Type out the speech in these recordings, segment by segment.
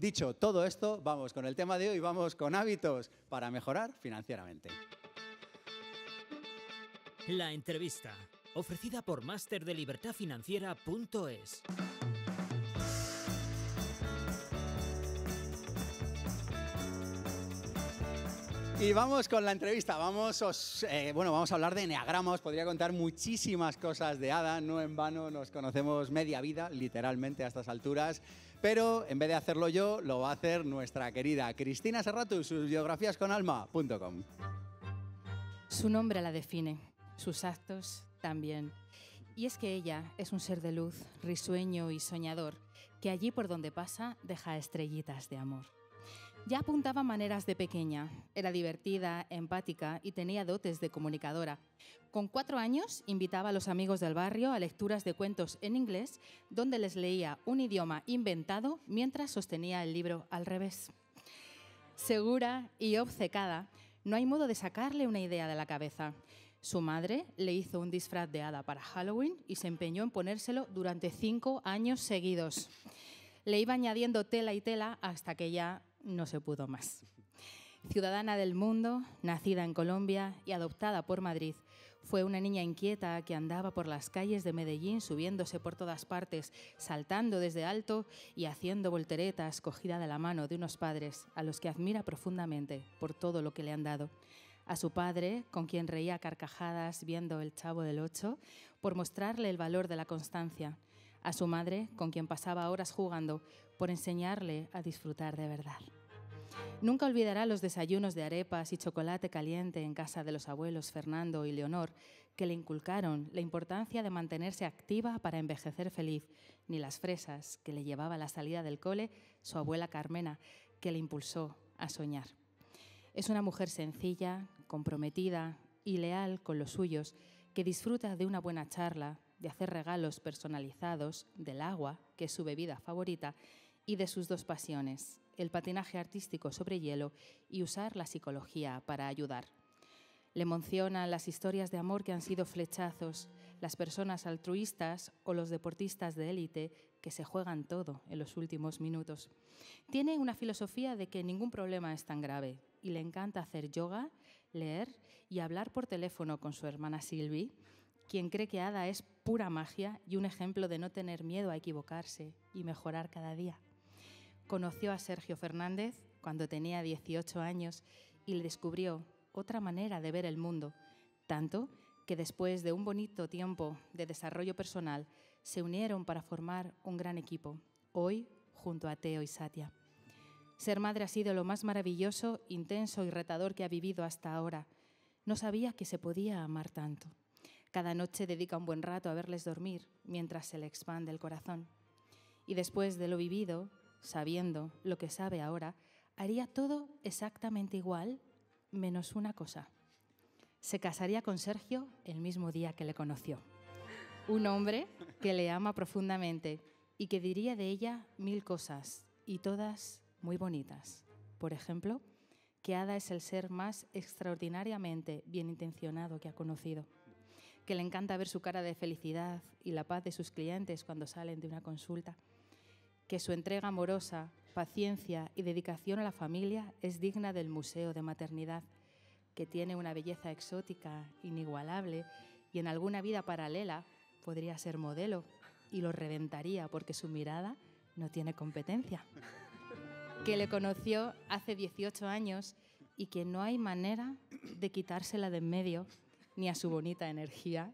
Dicho todo esto, vamos con el tema de hoy, vamos con hábitos para mejorar financieramente. La entrevista, ofrecida por masterdelibertadfinanciera.es. Y vamos con la entrevista. Vamos, eh, bueno, vamos a hablar de Enneagrama. podría contar muchísimas cosas de Ada. No en vano nos conocemos media vida, literalmente, a estas alturas. Pero en vez de hacerlo yo, lo va a hacer nuestra querida Cristina Serratu, sus biografías con alma.com. Su nombre la define, sus actos también. Y es que ella es un ser de luz, risueño y soñador, que allí por donde pasa deja estrellitas de amor. Ya apuntaba maneras de pequeña. Era divertida, empática y tenía dotes de comunicadora. Con cuatro años invitaba a los amigos del barrio a lecturas de cuentos en inglés, donde les leía un idioma inventado mientras sostenía el libro al revés. Segura y obcecada, no hay modo de sacarle una idea de la cabeza. Su madre le hizo un disfraz de hada para Halloween y se empeñó en ponérselo durante cinco años seguidos. Le iba añadiendo tela y tela hasta que ya no se pudo más. Ciudadana del mundo, nacida en Colombia y adoptada por Madrid, fue una niña inquieta que andaba por las calles de Medellín subiéndose por todas partes, saltando desde alto y haciendo volteretas cogida de la mano de unos padres a los que admira profundamente por todo lo que le han dado. A su padre, con quien reía carcajadas viendo el chavo del Ocho, por mostrarle el valor de la constancia a su madre, con quien pasaba horas jugando, por enseñarle a disfrutar de verdad. Nunca olvidará los desayunos de arepas y chocolate caliente en casa de los abuelos Fernando y Leonor, que le inculcaron la importancia de mantenerse activa para envejecer feliz, ni las fresas que le llevaba a la salida del cole su abuela Carmena, que le impulsó a soñar. Es una mujer sencilla, comprometida y leal con los suyos, que disfruta de una buena charla, de hacer regalos personalizados, del agua, que es su bebida favorita, y de sus dos pasiones, el patinaje artístico sobre hielo y usar la psicología para ayudar. Le menciona las historias de amor que han sido flechazos, las personas altruistas o los deportistas de élite que se juegan todo en los últimos minutos. Tiene una filosofía de que ningún problema es tan grave y le encanta hacer yoga, leer y hablar por teléfono con su hermana Silvi, quien cree que Ada es pura magia y un ejemplo de no tener miedo a equivocarse y mejorar cada día. Conoció a Sergio Fernández cuando tenía 18 años y le descubrió otra manera de ver el mundo, tanto que después de un bonito tiempo de desarrollo personal se unieron para formar un gran equipo, hoy junto a Teo y Satia. Ser madre ha sido lo más maravilloso, intenso y retador que ha vivido hasta ahora. No sabía que se podía amar tanto. Cada noche dedica un buen rato a verles dormir mientras se le expande el corazón. Y después de lo vivido, sabiendo lo que sabe ahora, haría todo exactamente igual menos una cosa. Se casaría con Sergio el mismo día que le conoció. Un hombre que le ama profundamente y que diría de ella mil cosas, y todas muy bonitas. Por ejemplo, que Ada es el ser más extraordinariamente bien intencionado que ha conocido que le encanta ver su cara de felicidad y la paz de sus clientes cuando salen de una consulta, que su entrega amorosa, paciencia y dedicación a la familia es digna del Museo de Maternidad, que tiene una belleza exótica, inigualable y en alguna vida paralela podría ser modelo y lo reventaría porque su mirada no tiene competencia. Que le conoció hace 18 años y que no hay manera de quitársela de en medio ni a su bonita energía,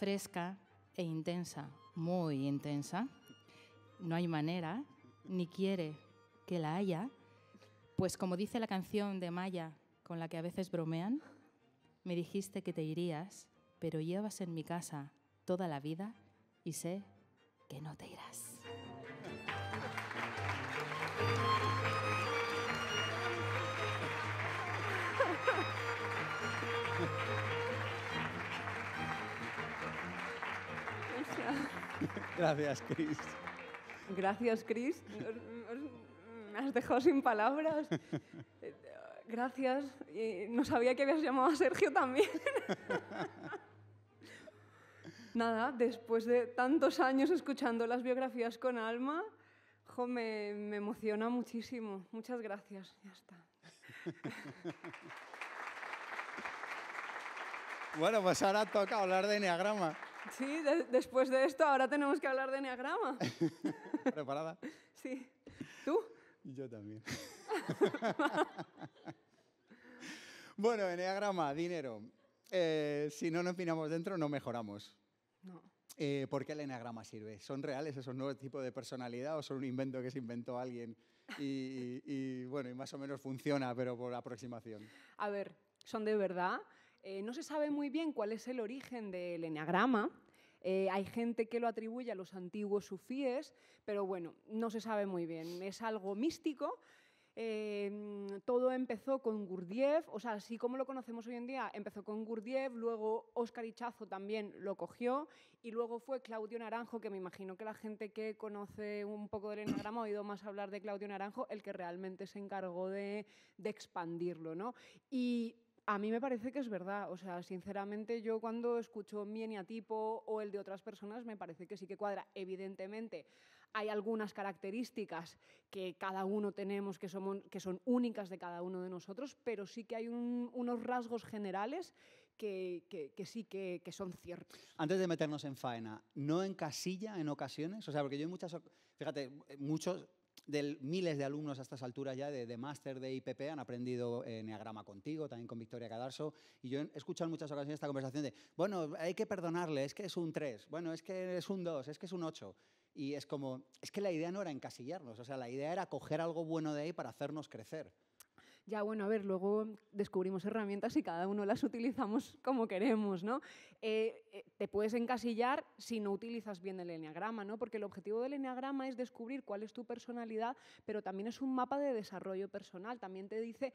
fresca e intensa, muy intensa. No hay manera, ni quiere que la haya, pues como dice la canción de Maya, con la que a veces bromean, me dijiste que te irías, pero llevas en mi casa toda la vida y sé que no te irás. Gracias, Cris. Gracias, Cris. Me has dejado sin palabras. Gracias. no sabía que habías llamado a Sergio también. Nada, después de tantos años escuchando las biografías con alma, me, me emociona muchísimo. Muchas gracias. Ya está. bueno, pues ahora toca hablar de Enneagrama. Sí, después de esto ahora tenemos que hablar de enneagrama. ¿Preparada? Sí. ¿Tú? Yo también. bueno, enneagrama, dinero. Eh, si no nos miramos dentro, no mejoramos. Eh, ¿Por qué el enneagrama sirve? ¿Son reales esos nuevos tipos de personalidad o son un invento que se inventó alguien y, y bueno, y más o menos funciona, pero por aproximación? A ver, son de verdad eh, no se sabe muy bien cuál es el origen del enagrama. Eh, hay gente que lo atribuye a los antiguos sufíes, pero bueno, no se sabe muy bien. Es algo místico. Em, todo empezó con Gurdjieff, o sea, así como lo conocemos hoy en día, empezó con Gurdjieff, luego Oscar Ichazo también lo cogió y luego fue Claudio Naranjo, que me imagino que la gente que conoce un poco del enagrama ha oído más hablar de Claudio Naranjo, el que realmente se encargó de, de expandirlo, ¿no? Y a mí me parece que es verdad, o sea, sinceramente yo cuando escucho mi eniatipo o el de otras personas me parece que sí que cuadra. Evidentemente, hay algunas características que cada uno tenemos que, son únicas de cada uno de nosotros, pero sí que hay unos rasgos generales que, sí que, son ciertos. Antes de meternos en faena, ¿no en casilla en ocasiones? O sea, porque yo en muchas, fíjate, muchos de miles de alumnos a estas alturas ya de, máster de IPP han aprendido en Neagrama contigo, también con Victoria Cadarso, y yo he escuchado en muchas ocasiones esta conversación de, bueno, hay que perdonarle, es que es un 3, bueno, es que es un 2, es que es un 8. Y es como, es que la idea no era encasillarnos, o sea, la idea era coger algo bueno de ahí para hacernos crecer ya bueno, a ver, luego descubrimos herramientas y cada uno las utilizamos como queremos, ¿no? Eh, eh, te puedes encasillar si no utilizas bien el enneagrama, ¿no? Porque el objetivo del enneagrama es descubrir cuál es tu personalidad, pero también es un mapa de desarrollo personal, también te dice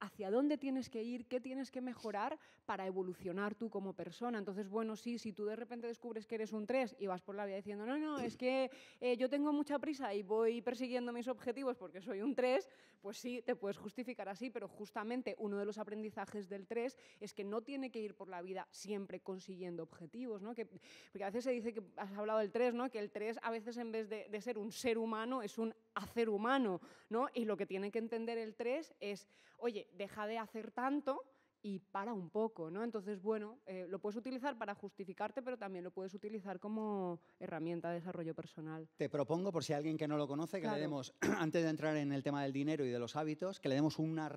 hacia dónde tienes que ir, qué tienes que mejorar para evolucionar tú como persona. Entonces, bueno, sí, si tú de repente descubres que eres un 3 y vas por la vida diciendo, no, no, es que eh, yo tengo mucha prisa y voy persiguiendo mis objetivos porque soy un 3, pues sí, te puedes justificar así, pero justamente uno de los aprendizajes del 3 es que no tiene que ir por la vida siempre consiguiendo objetivos, ¿no? porque a veces se dice que has hablado del 3, ¿no? Que el 3 a veces en vez de, de ser un ser humano es un hacer humano, ¿no? Y lo que tiene que entender el 3 es, oye, deja de hacer tanto y para un poco, ¿no? Entonces, bueno, eh, lo puedes utilizar para justificarte, pero también lo puedes utilizar como herramienta de desarrollo personal. Te propongo, por si alguien que no lo conoce, que le demos, antes de entrar en el tema del dinero y de los hábitos, que le demos una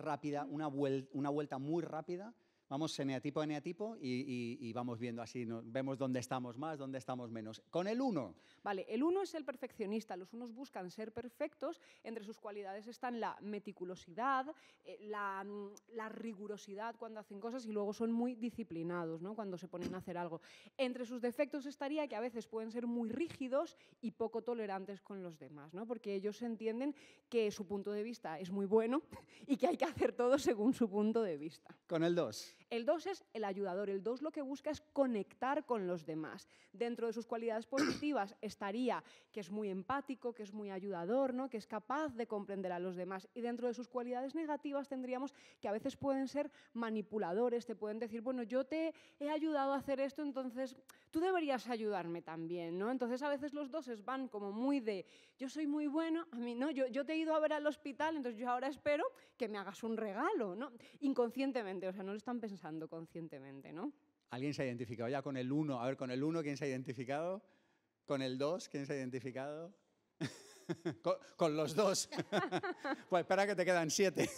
una vuelta muy rápida Vamos eneatipo a eneatipo y, y, vamos viendo así, vemos dónde estamos más, dónde estamos menos. Con el 1. Vale, el 1 es el perfeccionista. Los unos buscan ser perfectos. Entre sus cualidades están la meticulosidad, eh, mm, la, rigurosidad cuando hacen cosas y luego son muy disciplinados ¿no? cuando se ponen a hacer algo. Entre sus defectos estaría que a veces pueden ser muy rígidos y poco tolerantes con los demás, ¿no? porque ellos entienden que su punto de vista es muy bueno y que hay que hacer todo según su punto de vista. Con el 2. El 2 es el ayudador, el 2 lo que busca es conectar con los demás. Dentro de sus cualidades positivas estaría que es muy empático, que es muy ayudador, ¿no? que es capaz de comprender a los demás. Y dentro de sus cualidades negativas tendríamos que a veces pueden ser manipuladores, te pueden decir, bueno, yo te he ayudado a hacer esto, entonces tú deberías ayudarme también. ¿no? Entonces a veces los doses van como muy de, yo soy muy bueno, a mí no, yo, yo te he ido a ver al hospital, entonces yo ahora espero que me hagas un regalo, ¿no? inconscientemente, o sea, no lo están pensando conscientemente, ¿no? ¿Alguien se ha identificado ya con el 1? A ver, con el 1, ¿quién se ha identificado? ¿Con el 2, quién se ha identificado? con, los dos. pues espera que te quedan siete.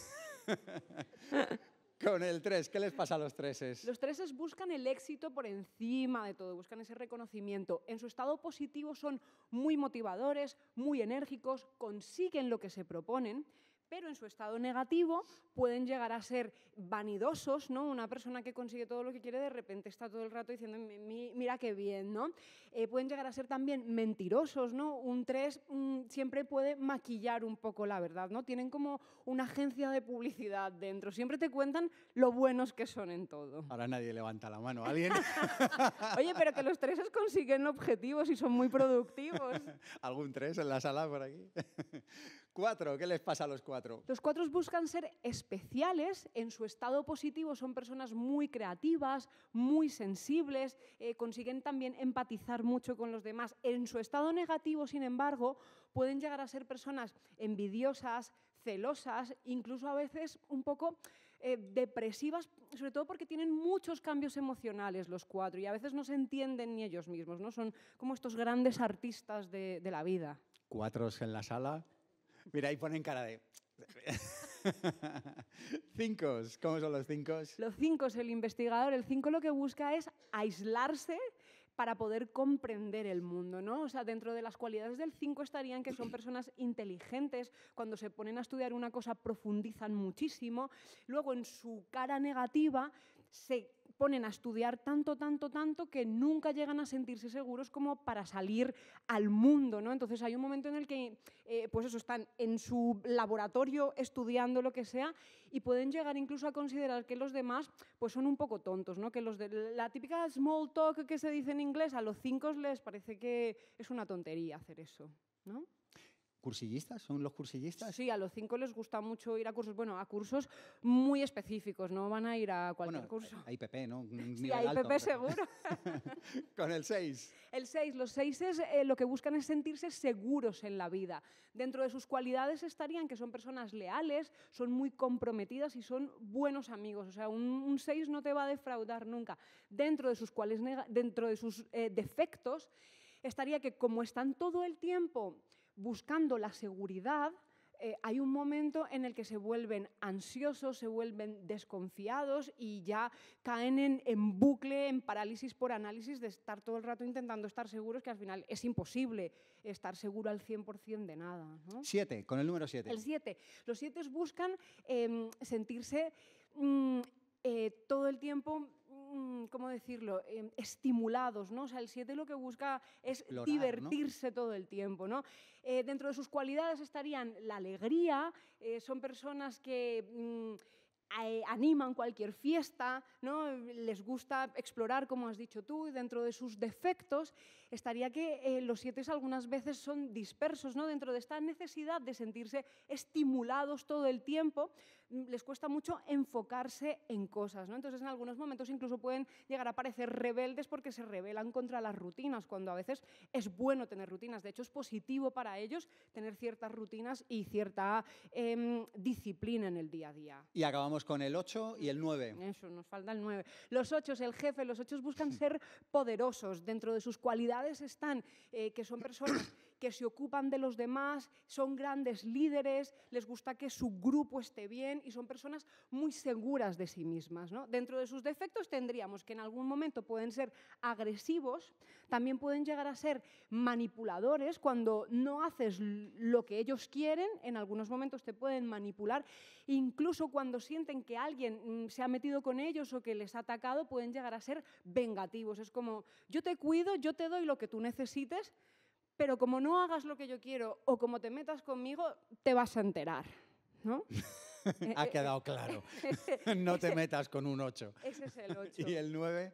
con el 3, ¿qué les pasa a los treses? Los treses buscan el éxito por encima de todo, buscan ese reconocimiento. En su estado positivo son muy motivadores, muy enérgicos, consiguen lo que se proponen, pero en su estado negativo pueden llegar a ser vanidosos, ¿no? Una persona que consigue todo lo que quiere de repente está todo el rato diciendo, mira qué bien, ¿no? Eh, pueden llegar a ser también mentirosos, ¿no? Un tres mm, siempre puede maquillar un poco la verdad, ¿no? Tienen como una agencia de publicidad dentro, siempre te cuentan lo buenos que son en todo. Ahora nadie levanta la mano, ¿alguien? Oye, pero que los treses consiguen objetivos y son muy productivos. ¿Algún tres en la sala por aquí? Cuatro, ¿qué les pasa a los cuatro? Los cuatro buscan ser especiales en su estado positivo, son personas muy creativas, muy sensibles, eh, consiguen también empatizar mucho con los demás. En su estado negativo, sin embargo, pueden llegar a ser personas envidiosas, celosas, incluso a veces un poco eh, depresivas, sobre todo porque tienen muchos cambios emocionales los cuatro y a veces no se entienden ni ellos mismos, ¿no? Son como estos grandes artistas de, la vida. Cuatro en la sala, Mira, ahí ponen cara de... cinco, ¿cómo son los cinco? Los cinco, el investigador, el cinco lo que busca es aislarse para poder comprender el mundo, ¿no? O sea, dentro de las cualidades del cinco estarían que son personas inteligentes, cuando se ponen a estudiar una cosa profundizan muchísimo, luego en su cara negativa se ponen a estudiar tanto, tanto, tanto que nunca llegan a sentirse seguros como para salir al mundo, ¿no? Entonces hay un momento en el que, eh, pues eso, están en su laboratorio estudiando lo que sea y pueden llegar incluso a considerar que los demás, pues son un poco tontos, ¿no? Que los de la típica small talk que se dice en inglés, a los cinco les parece que es una tontería hacer eso, ¿no? cursillistas? ¿Son los cursillistas? Sí, a los cinco les gusta mucho ir a cursos, bueno, a cursos muy específicos, no van a ir a cualquier curso. A IPP, ¿no? sí, a IPP seguro. Con el seis. El seis. los seis es eh, lo que buscan es sentirse seguros en la vida. Dentro de sus cualidades estarían que son personas leales, son muy comprometidas y son buenos amigos. O sea, un seis no te va a defraudar nunca. Dentro de sus, cuales, dentro de sus eh, defectos estaría que como están todo el tiempo buscando la seguridad, eh, hay un momento en el que se vuelven ansiosos, se vuelven desconfiados y ya caen en, bucle, en parálisis por análisis de estar todo el rato intentando estar seguros, que al final es imposible estar seguro al 100% de nada. Siete, con el número siete. El siete. Los siete buscan em, sentirse mm, eh, todo el tiempo Mm, ¿cómo decirlo?, em, estimulados, ¿no? O sea, el siete lo que busca es divertirse todo el tiempo, ¿no? Eh, dentro de sus cualidades estarían la alegría, eh, son personas que... Mm, eh, animan cualquier fiesta, ¿no? les gusta explorar, como has dicho tú, y dentro de sus defectos estaría que los siete algunas veces son dispersos, ¿no? dentro de esta necesidad de sentirse estimulados todo el tiempo, Mm, les cuesta mucho enfocarse en cosas. ¿no? Entonces, en algunos momentos incluso pueden llegar a parecer rebeldes porque se rebelan contra las rutinas, cuando a veces es bueno tener rutinas. De hecho, es positivo para ellos tener ciertas rutinas y cierta em, disciplina en el día a día. Y acabamos con el 8 y el 9. Eso, nos falta el 9. Los 8 el jefe, los 8 buscan ser poderosos. Dentro de sus cualidades están eh, que son personas que se ocupan de los demás, son grandes líderes, les gusta que su grupo esté bien y son personas muy seguras de sí mismas. Dentro de sus defectos tendríamos que en algún momento pueden ser agresivos, también pueden llegar a ser manipuladores cuando no haces lo que ellos quieren, en algunos momentos te pueden manipular, incluso cuando sienten que alguien mm, se ha metido con ellos o que les ha atacado, pueden llegar a ser vengativos. Es como, yo te cuido, yo te doy lo que tú necesites, pero como no hagas lo que yo quiero o como te metas conmigo, te vas a enterar. ¿No? ha eh, eh, quedado claro. Eh, no te metas con un 8. Ese es el 8. ¿Y el 9?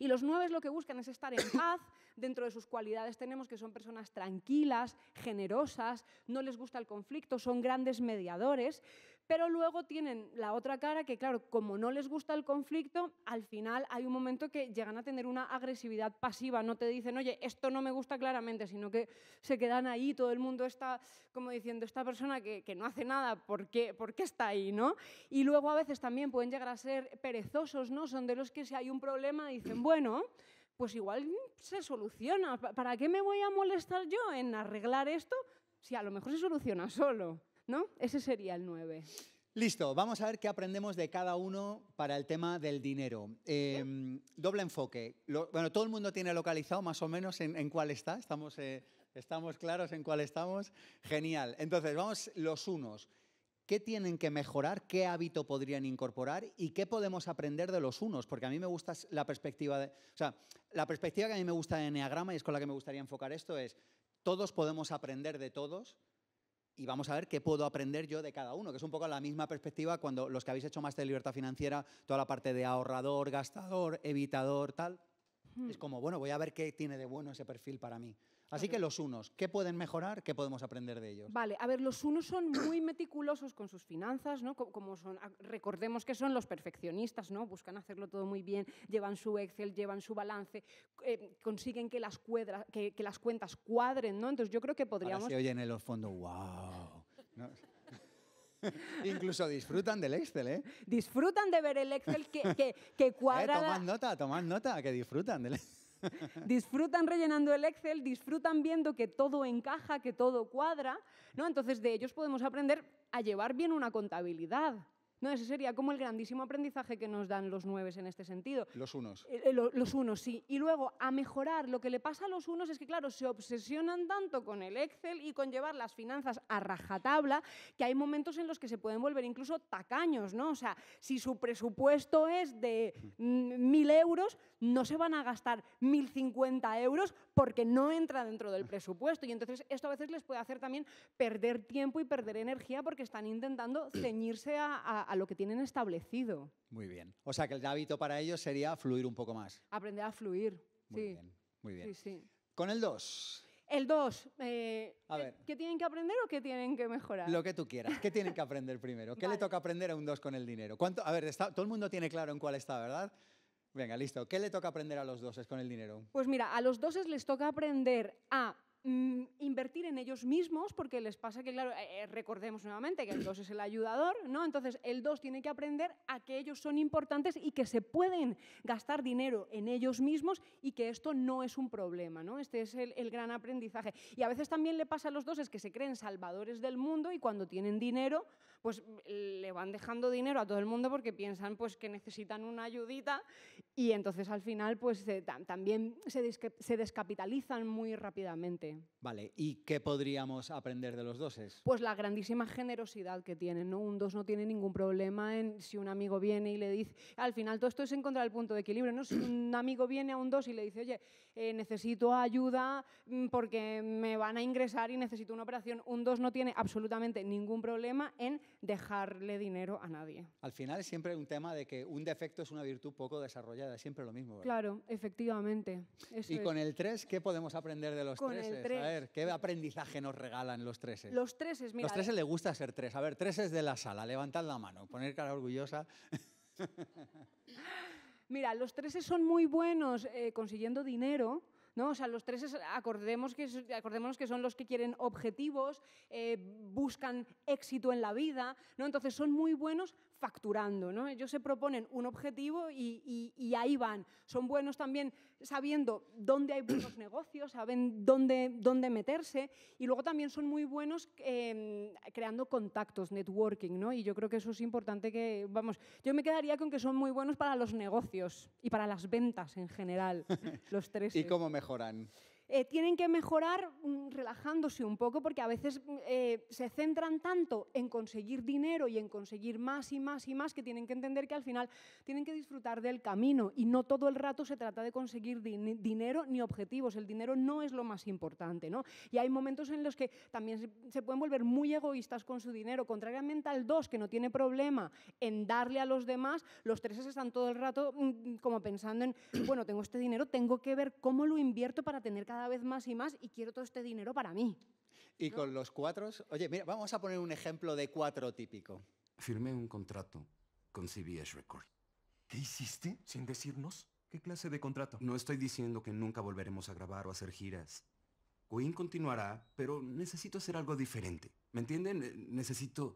Y los 9 lo que buscan es estar en paz. Dentro de sus cualidades tenemos que son personas tranquilas, generosas, no les gusta el conflicto, son grandes mediadores. Pero luego tienen la otra cara que, claro, como no les gusta el conflicto, al final hay un momento que llegan a tener una agresividad pasiva. No te dicen, oye, esto no me gusta claramente, sino que se quedan ahí, todo el mundo está como diciendo, esta persona que, no hace nada, ¿por qué, está ahí? ¿no? Y luego a veces también pueden llegar a ser perezosos, ¿no? Son de los que si hay un problema dicen, bueno, pues igual se soluciona. ¿Para qué me voy a molestar yo en arreglar esto si a lo mejor se soluciona solo? Ese sería el 9. Listo, vamos a ver qué aprendemos de cada uno para el tema del dinero. Em, doble enfoque. bueno, todo el mundo tiene localizado más o menos en, cuál está. Estamos, eh, estamos claros en cuál estamos. Genial. Entonces, vamos los unos. ¿Qué tienen que mejorar? ¿Qué hábito podrían incorporar? ¿Y qué podemos aprender de los unos? Porque a mí me gusta la perspectiva de... O sea, la perspectiva que a mí me gusta de Enneagrama y es con la que me gustaría enfocar esto es, todos podemos aprender de todos, y vamos a ver qué puedo aprender yo de cada uno, que es un poco la misma perspectiva cuando los que habéis hecho más de libertad financiera, toda la parte de ahorrador, gastador, evitador, tal. Hmm. Es como, bueno, voy a ver qué tiene de bueno ese perfil para mí. Así que los unos, ¿qué pueden mejorar? ¿Qué podemos aprender de ellos? Vale, a ver, los unos son muy meticulosos con sus finanzas, ¿no? Como son, recordemos que son los perfeccionistas, ¿no? Buscan hacerlo todo muy bien, llevan su Excel, llevan su balance, eh, consiguen que las, que, las cuentas cuadren, ¿no? Entonces yo creo que podríamos... se oyen en el fondo, wow. Incluso disfrutan del Excel, ¿eh? Disfrutan de ver el Excel que, que, eh, cuadra... Eh, tomad nota, tomad nota, que disfrutan del Excel disfrutan rellenando el Excel, disfrutan viendo que todo encaja, que todo cuadra, ¿no? Entonces de ellos podemos aprender a llevar bien una contabilidad, no, ese sería como el grandísimo aprendizaje que nos dan los nueve en este sentido. Los unos. Eh, eh, los unos, sí. Y luego, a mejorar, lo que le pasa a los unos es que, claro, se obsesionan tanto con el Excel y con llevar las finanzas a rajatabla que hay momentos en los que se pueden volver incluso tacaños, ¿no? O sea, si su presupuesto es de mm, mil euros, no se van a gastar 1.050 euros porque no entra dentro del presupuesto. Y entonces esto a veces les puede hacer también perder tiempo y perder energía porque están intentando ceñirse a a lo que tienen establecido. Muy bien. O sea que el hábito para ellos sería fluir un poco más. Aprender a fluir. Muy bien, muy bien. Sí, Con el 2. El 2. Eh, ¿Qué tienen que aprender o qué tienen que mejorar? Lo que tú quieras. ¿Qué tienen que aprender primero? ¿Qué le toca aprender a un 2 con el dinero? ¿Cuánto? A ver, está, todo el mundo tiene claro en cuál está, ¿verdad? Venga, listo. ¿Qué le toca aprender a los doses con el dinero? Pues mira, a los doses les toca aprender a Mm, invertir en ellos mismos, porque les pasa que, claro, eh, eh, recordemos nuevamente que el 2 es el ayudador, ¿no? Entonces el 2 tiene que aprender a que ellos son importantes y que se pueden gastar dinero en ellos mismos y que esto no es un problema, ¿no? Este es el, gran aprendizaje. Y a veces también le pasa a los dos es que se creen salvadores del mundo y cuando tienen dinero, pues mm, le van dejando dinero a todo el mundo porque piensan pues, que necesitan una ayudita y entonces al final pues, también se, descapitalizan muy rápidamente. Vale, ¿y qué podríamos aprender de los doses? Pues la grandísima generosidad que tienen. Un dos no tiene ningún problema en si un amigo viene y le dice, al final todo esto es encontrar el punto de equilibrio. ¿no? Si un amigo viene a un dos y le dice, oye, eh, necesito ayuda mm, porque me van a ingresar y necesito una operación. Un 2 no tiene absolutamente ningún problema en dejarle dinero a nadie. Al final es siempre un tema de que un defecto es una virtud poco desarrollada, es siempre lo mismo. Claro, efectivamente. y con el 3, ¿qué podemos aprender de los 3? A ver, ¿qué aprendizaje nos regalan los 3? Los 3, mira. Los 3 eh. le gusta ser 3. A ver, 3 de la sala, levantad la mano, poner cara orgullosa. Mira, los treses son muy buenos eh, consiguiendo dinero, ¿No? O sea, los treses, acordemos que, acordémonos que son los que quieren objetivos, eh, buscan éxito en la vida, ¿no? Entonces son muy buenos facturando. ¿no? Ellos se proponen un objetivo y, ahí van. Son buenos también sabiendo dónde hay buenos negocios, saben dónde, dónde meterse y luego también son muy buenos em, creando contactos, networking. ¿no? Y yo creo que eso es importante que, vamos, yo me quedaría con que son muy buenos para los negocios y para las ventas en general, los tres. ¿Y cómo mejoran? Eh, tienen que mejorar mm, relajándose un poco porque a veces mm, eh, se centran tanto en conseguir dinero y en conseguir más y más y más que tienen que entender que al final tienen que disfrutar del camino y no todo el rato se trata de conseguir dinero ni objetivos. El dinero no es lo más importante. ¿no? Y hay momentos en los que también se pueden volver muy egoístas con su dinero. Contrariamente al 2, que no tiene problema en darle a los demás, los 3 están todo el rato mm, como pensando en, bueno, tengo este dinero, tengo que ver cómo lo invierto para tener cada cada vez más y más y quiero todo este dinero para mí. Y con los cuatro, oye, mira, vamos a poner un ejemplo de cuatro típico. Firmé un contrato con CBS Record. ¿Qué hiciste sin decirnos? ¿Qué clase de contrato? No estoy diciendo que nunca volveremos a grabar o a hacer giras. Queen continuará, pero necesito hacer algo diferente. ¿Me entienden? Necesito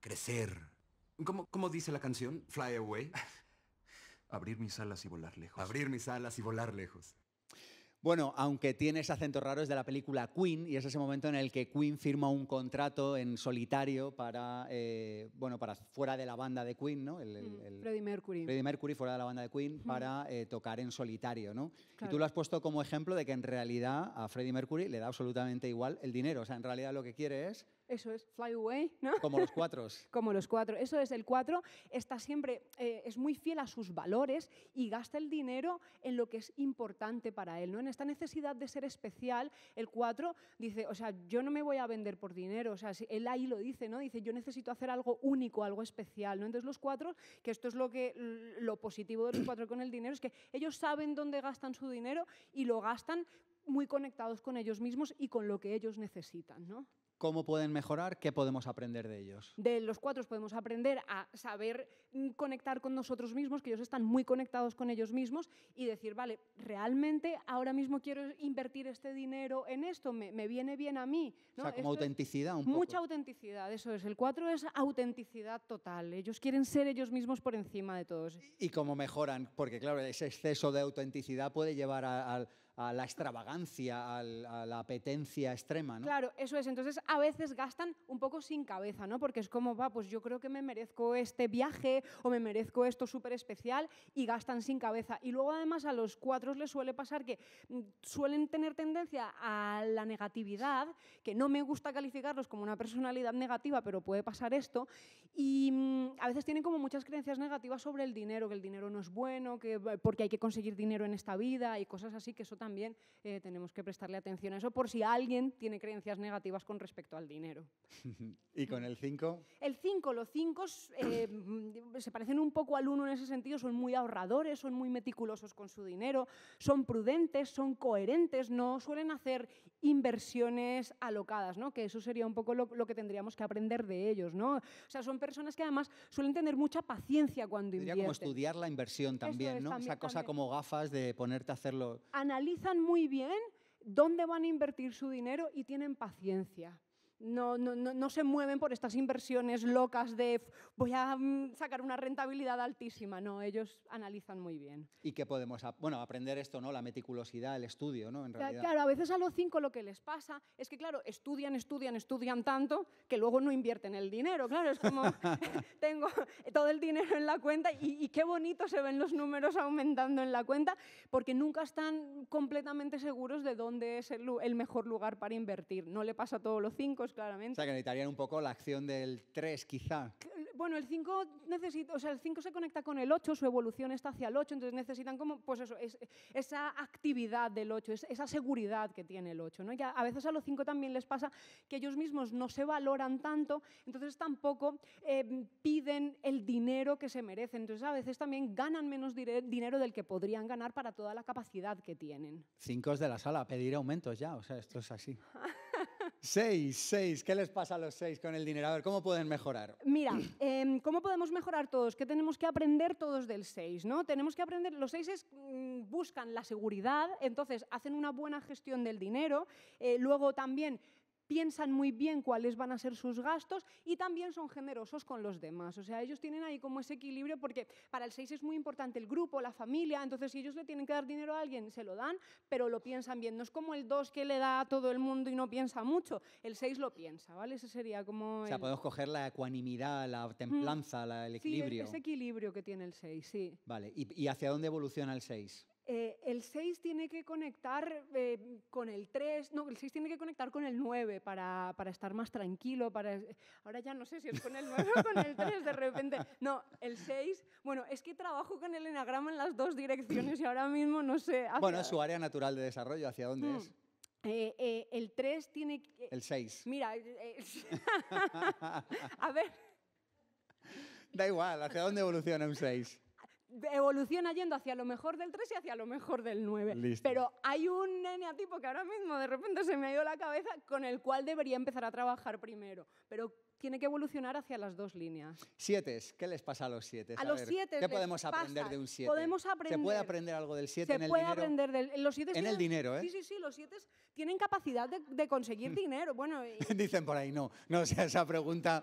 crecer. ¿Cómo, cómo dice la canción? Fly away. Abrir mis alas y volar lejos. Abrir mis alas y volar lejos. Bueno, aunque tienes acentos acento raro, es de la película Queen y es ese momento en el que Queen firma un contrato en solitario para, eh, bueno, para fuera de la banda de Queen, ¿no? Freddie Mercury. Freddie Mercury fuera de la banda de Queen para eh, tocar en solitario, ¿no? Y tú lo has puesto como ejemplo de que en realidad a Freddie Mercury le da absolutamente igual el dinero. O sea, en realidad lo que quiere es eso es, Fly Away, ¿no? Como los cuatro. Como los cuatro. Eso es, el cuatro está siempre, eh, es muy fiel a sus valores y gasta el dinero en lo que es importante para él, ¿no? En esta necesidad de ser especial, el cuatro dice, o sea, yo no me voy a vender por dinero, o sea, él ahí lo dice, ¿no? Dice, yo necesito hacer algo único, algo especial, ¿no? Entonces los cuatro, que esto es lo, que, lo positivo de los cuatro con el dinero, es que ellos saben dónde gastan su dinero y lo gastan muy conectados con ellos mismos y con lo que ellos necesitan, ¿no? cómo pueden mejorar, qué podemos aprender de ellos. De los cuatro podemos aprender a saber mm, conectar con nosotros mismos, que ellos están muy conectados con ellos mismos, y decir, vale, realmente ahora mismo quiero invertir este dinero en esto, me, viene bien a mí. O sea, como autenticidad un poco. Mucha autenticidad, eso es. El cuatro es autenticidad total. Ellos quieren ser ellos mismos por encima de todos. y cómo mejoran, porque claro, ese exceso de autenticidad puede llevar al a la extravagancia, a la apetencia extrema, ¿no? Claro, eso es. Entonces, a veces gastan un poco sin cabeza, ¿no? Porque es como, va, pues yo creo que me merezco este viaje o me merezco esto súper especial y gastan sin cabeza. Y luego, además, a los cuatro les suele pasar que mm, suelen tener tendencia a la negatividad, que no me gusta calificarlos como una personalidad negativa, pero puede pasar esto. Y mm, a veces tienen como muchas creencias negativas sobre el dinero, que el dinero no es bueno, que eh, porque hay que conseguir dinero en esta vida y cosas así, que eso también también eh, tenemos que prestarle atención a eso por si alguien tiene creencias negativas con respecto al dinero. ¿Y con el 5? El 5, los 5 eh, mm, se parecen un poco al 1 en ese sentido, son muy ahorradores, son muy meticulosos con su dinero, son prudentes, son coherentes, no suelen hacer inversiones alocadas, ¿no? que eso sería un poco lo, que tendríamos que aprender de ellos. ¿no? O sea, son personas que además suelen tener mucha paciencia cuando invierten. Sería estudiar la inversión también, Esa cosa como gafas de ponerte a hacerlo muy bien dónde van a invertir su dinero y tienen paciencia no, no, no, se mueven por estas inversiones locas de voy a mm, sacar una rentabilidad altísima, no, ellos analizan muy bien. Y qué podemos, bueno, aprender esto, ¿no? La meticulosidad, el estudio, ¿no? En realidad. Claro, a veces a los cinco lo que les pasa es que, claro, estudian, estudian, estudian tanto que luego no invierten el dinero, claro, es como tengo todo el dinero en la cuenta y, qué bonito se ven los números aumentando en la cuenta porque nunca están completamente seguros de dónde es el, el mejor lugar para invertir. No le pasa a todos los cinco, claramente. O sea, que necesitarían un poco la acción del 3, quizá. Bueno, el 5 o sea, el 5 se conecta con el 8, su evolución está hacia el 8, entonces necesitan como, pues eso, esa actividad del 8, esa seguridad que tiene el 8, ¿no? Y a, veces a los 5 también les pasa que ellos mismos no se valoran tanto, entonces tampoco eh, piden el dinero que se merecen, entonces a veces también ganan menos dinero del que podrían ganar para toda la capacidad que tienen. 5 de la sala, pedir aumentos ya, o sea, esto es así. Seis, seis. ¿Qué les pasa a los seis con el dinero? A ver, ¿cómo pueden mejorar? Mira, em, ¿cómo podemos mejorar todos? ¿Qué tenemos que aprender todos del seis? ¿no? Tenemos que aprender, los seis mm, buscan la seguridad, entonces hacen una buena gestión del dinero, eh, luego también piensan muy bien cuáles van a ser sus gastos y también son generosos con los demás. O sea, ellos tienen ahí como ese equilibrio porque para el 6 es muy importante el grupo, la familia, entonces si ellos le tienen que dar dinero a alguien, se lo dan, pero lo piensan bien. No es como el 2 que le da a todo el mundo y no piensa mucho, el 6 lo piensa, ¿vale? Ese sería como... O sea, podemos coger la ecuanimidad, la mm. templanza, el e- equilibrio. Sí, ese equilibrio que tiene el 6, sí. Vale, ¿Y, y hacia dónde evoluciona el 6? Eh, el 6 eh, tiene que conectar con el 3, no, el 6 tiene que conectar con el 9 para, estar más tranquilo, para... Ahora ya no sé si es con el 9 o con el 3 de repente. No, el 6, bueno, es que trabajo con el enagrama en las dos direcciones y ahora mismo no sé... Bueno, es su área natural de desarrollo, ¿hacia dónde mm. es? Eh, el 3 tiene que... El 6. Mira, a ver. Da igual, ¿hacia dónde evoluciona un 6? evoluciona yendo hacia lo mejor del 3 y hacia lo mejor del 9. Pero hay un nene tipo que ahora mismo de repente se me ha ido la cabeza con el cual debería empezar a trabajar primero. Pero tiene que evolucionar hacia las dos líneas. Siete, ¿qué les pasa a los siete? A, los siete. ¿Qué podemos aprender de un siete? Podemos ¿Se puede aprender algo del siete en el Aprender en el dinero, ¿eh? Sí, sí, sí. Los siete tienen capacidad de, conseguir mm. dinero. Bueno. Dicen por ahí, no. No, sea, esa pregunta.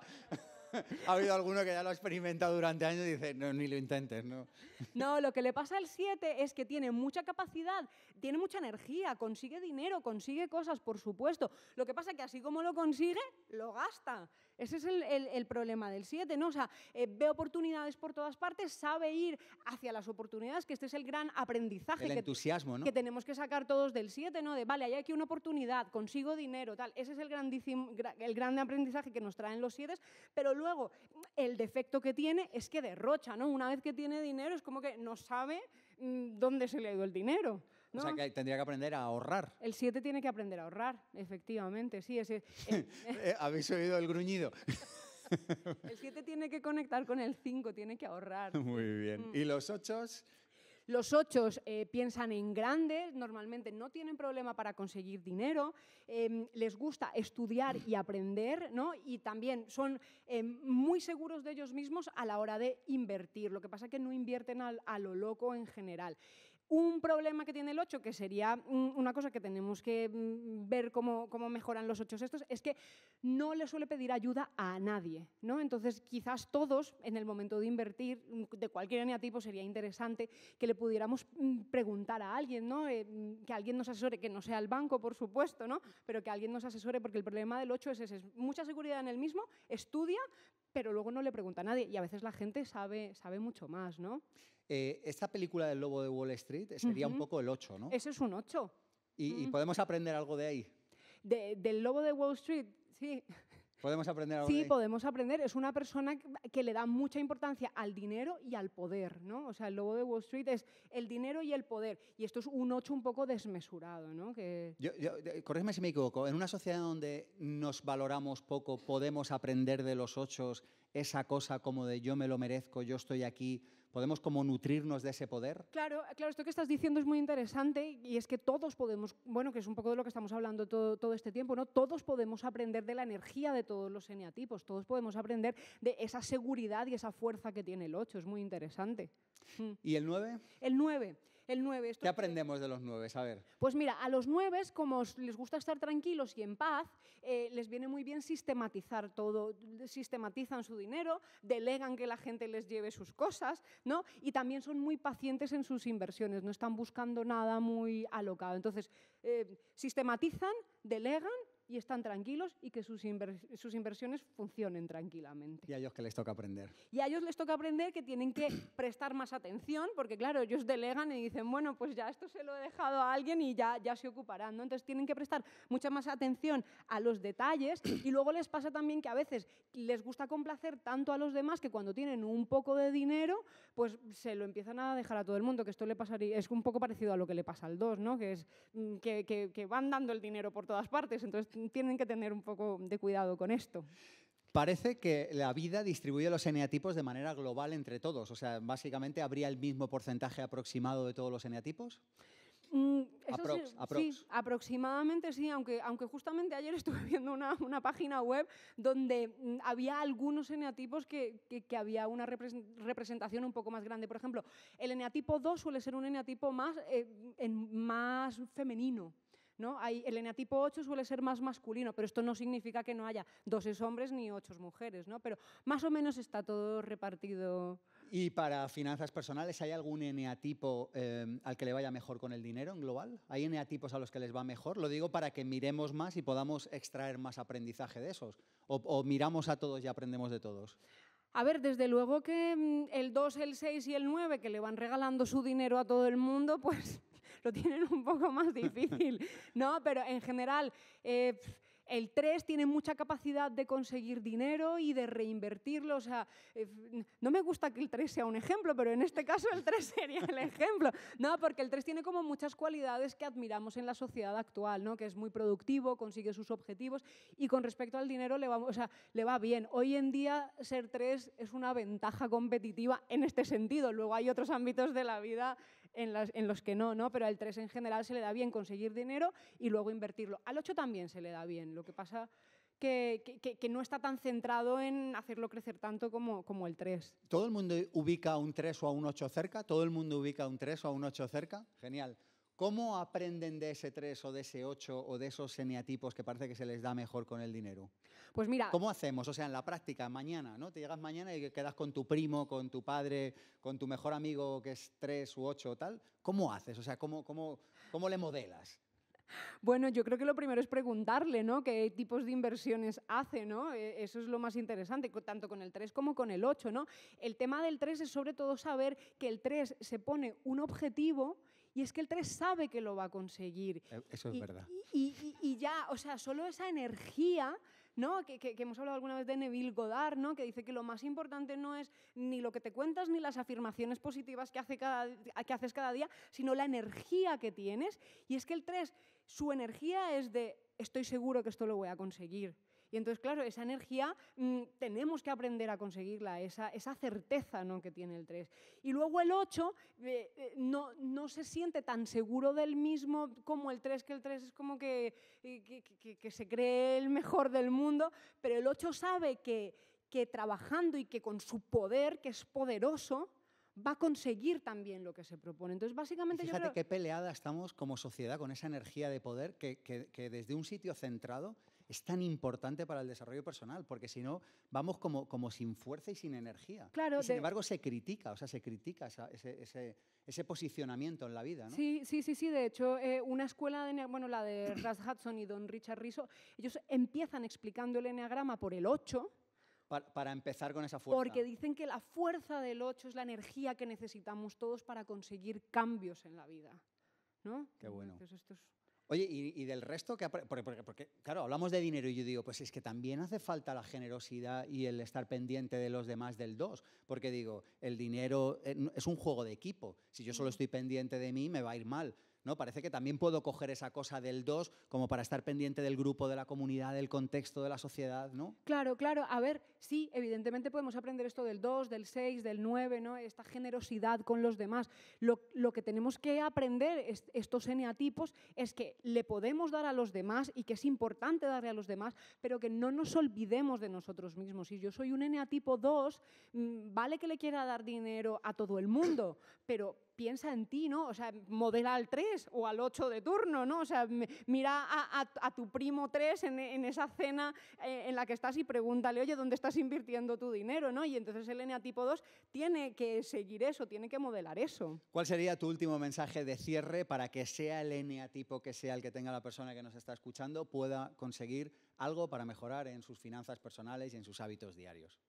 ha habido alguno que ya lo ha experimentado durante años y dice, no, ni lo intentes, ¿no? No, lo que le pasa al 7 es que tiene mucha capacidad tiene mucha energía, consigue dinero, consigue cosas, por supuesto. Lo que pasa es que así como lo consigue, lo gasta. Ese es el, problema del 7, ¿no? O sea, eh, ve oportunidades por todas partes, sabe ir hacia las oportunidades, que este es el gran aprendizaje. El que, entusiasmo, Que tenemos que sacar todos del 7, ¿no? De, vale, hay aquí una oportunidad, consigo dinero, tal. Ese es el, grandísimo, el gran aprendizaje que nos traen los 7, pero luego el defecto que tiene es que derrocha, ¿no? Una vez que tiene dinero es como que no sabe mm, dónde se le ha ido el dinero. O sea, que tendría que aprender a ahorrar. El 7 tiene que aprender a ahorrar, efectivamente, sí. Ese, eh, eh, ¿Habéis oído el gruñido? el 7 tiene que conectar con el 5, tiene que ahorrar. Muy bien. Mm. ¿Y los 8? Los ochos eh, piensan en grandes, normalmente no tienen problema para conseguir dinero, em, les gusta estudiar y aprender, ¿no? Y también son em, muy seguros de ellos mismos a la hora de invertir. Lo que pasa es que no invierten a lo loco en general. Un problema que tiene el 8, que sería una cosa que tenemos que mm, ver cómo, cómo mejoran los 8 estos, es que no le suele pedir ayuda a nadie. ¿no? Entonces, quizás todos, en el momento de invertir, mm, de cualquier tipo, sería interesante que le pudiéramos mm, preguntar a alguien, ¿no? Eh, que alguien nos asesore, que no sea el banco, por supuesto, ¿no? pero que alguien nos asesore, porque el problema del 8 es Es mucha seguridad en el mismo, estudia, pero luego no le pregunta a nadie y a veces la gente sabe, sabe mucho más, ¿no? Eh, esta película del Lobo de Wall Street sería un poco el 8, ¿no? Ese es un 8. ¿Y, mm. podemos aprender algo de ahí? del Lobo de Wall Street, sí. Podemos aprender algo. Sí, podemos aprender. Es una persona que le da mucha importancia al dinero y al poder, ¿no? O sea, el lobo de Wall Street es el dinero y el poder. Y esto es un ocho un poco desmesurado, ¿no? Que... corrígeme si me equivoco. En una sociedad donde nos valoramos poco, podemos aprender de los ochos esa cosa como de yo me lo merezco, yo estoy aquí, ¿Podemos como nutrirnos de ese poder? Claro, claro, esto que estás diciendo es muy interesante y es que todos podemos, bueno, que es un poco de lo que estamos hablando todo, todo este tiempo, ¿no? Todos podemos aprender de la energía de todos los eneatipos, todos podemos aprender de esa seguridad y esa fuerza que tiene el 8, es muy interesante. ¿Y el 9? El 9. El 9. ¿Qué aprendemos de los 9? A ver. Pues mira, a los nueves, como les gusta estar tranquilos y en paz, eh, les viene muy bien sistematizar todo. Sistematizan su dinero, delegan que la gente les lleve sus cosas, ¿no? Y también son muy pacientes en sus inversiones, no están buscando nada muy alocado. Entonces, eh, sistematizan, delegan y están tranquilos y que sus, sus, inversiones funcionen tranquilamente. Y a ellos que les toca aprender. Y a ellos les toca aprender que tienen que prestar más atención, porque claro, ellos delegan y dicen, bueno, pues ya esto se lo he dejado a alguien y ya, ya se ocuparán. ¿no? Entonces tienen que prestar mucha más atención a los detalles y luego les pasa también que a veces les gusta complacer tanto a los demás que cuando tienen un poco de dinero, pues se lo empiezan a dejar a todo el mundo, que esto le pasaría, es un poco parecido a lo que le pasa al 2, ¿no? que es mm, que, que van dando el dinero por todas partes. Entonces tienen que tener un poco de cuidado con esto. Parece que la vida distribuye los eneatipos de manera global entre todos. O sea, básicamente habría el mismo porcentaje aproximado de todos los eneatipos. Mm, sí, aproximadamente sí, aunque, justamente ayer estuve viendo una, página web donde mm, había algunos eneatipos que, había una representación un poco más grande. Por ejemplo, el eneatipo 2 suele ser un eneatipo más, eh, más femenino. ¿no? Hay, el eneatipo 8 suele ser más masculino, pero esto no significa que no haya es hombres ni ocho mujeres, ¿no? Pero más o menos está todo repartido. ¿Y para finanzas personales hay algún eneatipo eh, al que le vaya mejor con el dinero en global? ¿Hay eneatipos a los que les va mejor? Lo digo para que miremos más y podamos extraer más aprendizaje de esos. o, o miramos a todos y aprendemos de todos? A ver, desde luego que mm, el 2, el 6 y el 9 que le van regalando su dinero a todo el mundo, pues lo tienen un poco más difícil, ¿no? Pero en general, eh, el 3 tiene mucha capacidad de conseguir dinero y de reinvertirlo. O sea, eh, no me gusta que el 3 sea un ejemplo, pero en este caso el 3 sería el ejemplo. No, porque el 3 tiene como muchas cualidades que admiramos en la sociedad actual, ¿no? Que es muy productivo, consigue sus objetivos y con respecto al dinero le va, o sea, le va bien. Hoy en día ser 3 es una ventaja competitiva en este sentido. Luego hay otros ámbitos de la vida en, los que no, ¿no? Pero al 3 en general se le da bien conseguir dinero y luego invertirlo. Al 8 también se le da bien, lo que pasa que, que, no está tan centrado en hacerlo crecer tanto como el 3. ¿Todo el mundo ubica a un 3 o a un 8 cerca? ¿Todo el mundo ubica a un 3 o a un 8 cerca? Genial. ¿Cómo aprenden de ese 3 o de ese 8 o de esos semiatipos que parece que se les da mejor con el dinero? Pues mira. ¿Cómo hacemos? O sea, en la práctica, mañana, ¿no? Te llegas mañana y quedas con tu primo, con tu padre, con tu mejor amigo que es 3 u 8 o tal. ¿Cómo haces? O sea, ¿cómo, cómo, cómo le modelas? Bueno, yo creo que lo primero es preguntarle, ¿no? ¿Qué tipos de inversiones hace, ¿no? E, eso es lo más interesante, tanto con el 3 como con el 8, ¿no? El tema del 3 es sobre todo saber que el 3 se pone un objetivo y es que el 3 sabe que lo va a conseguir. E, eso es verdad. Y, ya, o sea, solo esa energía, ¿no? Que, hemos hablado alguna vez de Neville Goddard, ¿no? Que dice que lo más importante no es ni lo que te cuentas ni las afirmaciones positivas que, hace cada, que haces cada día, sino la energía que tienes. Y es que el 3, su energía es de estoy seguro que esto lo voy a conseguir. Y entonces, claro, esa energía mm, tenemos que aprender a conseguirla, esa, esa certeza ¿no? que tiene el 3. Y luego el 8 eh, eh, no, no se siente tan seguro del mismo como el 3, que el 3 es como eh, que, que, se cree el mejor del mundo, pero el 8 sabe que, que trabajando y que con su poder, que es poderoso, va a conseguir también lo que se propone. Entonces, básicamente... fíjate qué peleada estamos como sociedad con esa energía de poder que, que, que desde un sitio centrado es tan importante para el desarrollo personal, porque si no, vamos como, como sin fuerza y sin energía. Claro, sin embargo, se critica, o sea, se critica ese, posicionamiento en la vida. ¿no? Sí, sí, sí, sí. De hecho, eh, una escuela, de, bueno, la de Ras Hudson y Don Richard Riso, ellos empiezan explicando el enneagrama por el 8. Para, empezar con esa fuerza. Porque dicen que la fuerza del 8 es la energía que necesitamos todos para conseguir cambios en la vida. ¿no? Qué bueno. esto es Oye, ¿y, del resto? Que, porque, porque, claro, hablamos de dinero y yo digo, pues es que también hace falta la generosidad y el estar pendiente de los demás del dos. Porque digo, el dinero eh, es un juego de equipo. Si yo solo estoy pendiente de mí, me va a ir mal. ¿no? Parece que también puedo coger esa cosa del 2 como para estar pendiente del grupo, de la comunidad, del contexto, de la sociedad, ¿no? Claro, claro. A ver, sí, evidentemente podemos aprender esto del 2, del 6, del 9, ¿no? Esta generosidad con los demás. Lo, que tenemos que aprender estos eneatipos es que le podemos dar a los demás y que es importante darle a los demás, pero que no nos olvidemos de nosotros mismos. Si yo soy un eneatipo 2, mm, vale que le quiera dar dinero a todo el mundo, pero piensa en ti, ¿no? O sea, modela al 3 o al 8 de turno, ¿no? O sea, mira a, tu primo 3 en, esa cena eh, en la que estás y pregúntale, oye, ¿dónde estás invirtiendo tu dinero, ¿no? Y entonces el NA tipo 2 tiene que seguir eso, tiene que modelar eso. ¿Cuál sería tu último mensaje de cierre para que sea el NA tipo que sea el que tenga la persona que nos está escuchando pueda conseguir algo para mejorar en sus finanzas personales y en sus hábitos diarios?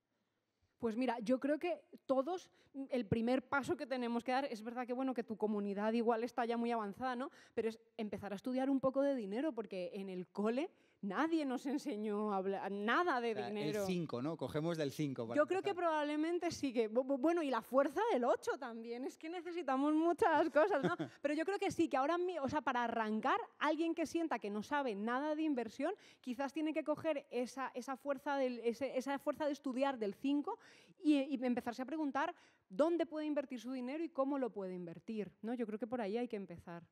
Pues mira, yo creo que todos, el primer paso que tenemos que dar, es verdad que bueno, que tu comunidad igual está ya muy avanzada, ¿no? Pero es empezar a estudiar un poco de dinero, porque en el cole Nadie nos enseñó hablar, nada de dinero. El 5, ¿no? Cogemos del 5. Yo creo que probablemente sí que... Bueno, y la fuerza del 8 también. Es que necesitamos muchas cosas, ¿no? Pero yo creo que sí, que ahora, o sea, para arrancar, alguien que sienta que no sabe nada de inversión, quizás tiene que coger esa, fuerza, esa fuerza de estudiar del 5 y, y empezarse a preguntar dónde puede invertir su dinero y cómo lo puede invertir, ¿no? Yo creo que por ahí hay que empezar.